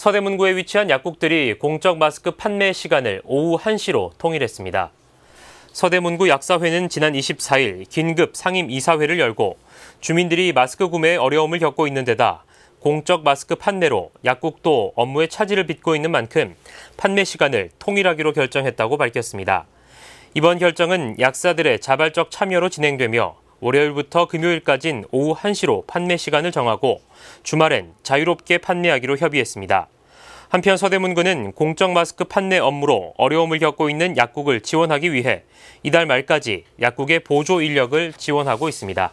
서대문구에 위치한 약국들이 공적 마스크 판매 시간을 오후 1시로 통일했습니다. 서대문구 약사회는 지난 24일 긴급 상임 이사회를 열고 주민들이 마스크 구매에 어려움을 겪고 있는 데다 공적 마스크 판매로 약국도 업무에 차질을 빚고 있는 만큼 판매 시간을 통일하기로 결정했다고 밝혔습니다. 이번 결정은 약사들의 자발적 참여로 진행되며 월요일부터 금요일까진 오후 1시로 판매 시간을 정하고 주말엔 자유롭게 판매하기로 협의했습니다. 한편 서대문구는 공적 마스크 판매 업무로 어려움을 겪고 있는 약국을 지원하기 위해 이달 말까지 약국의 보조 인력을 지원하고 있습니다.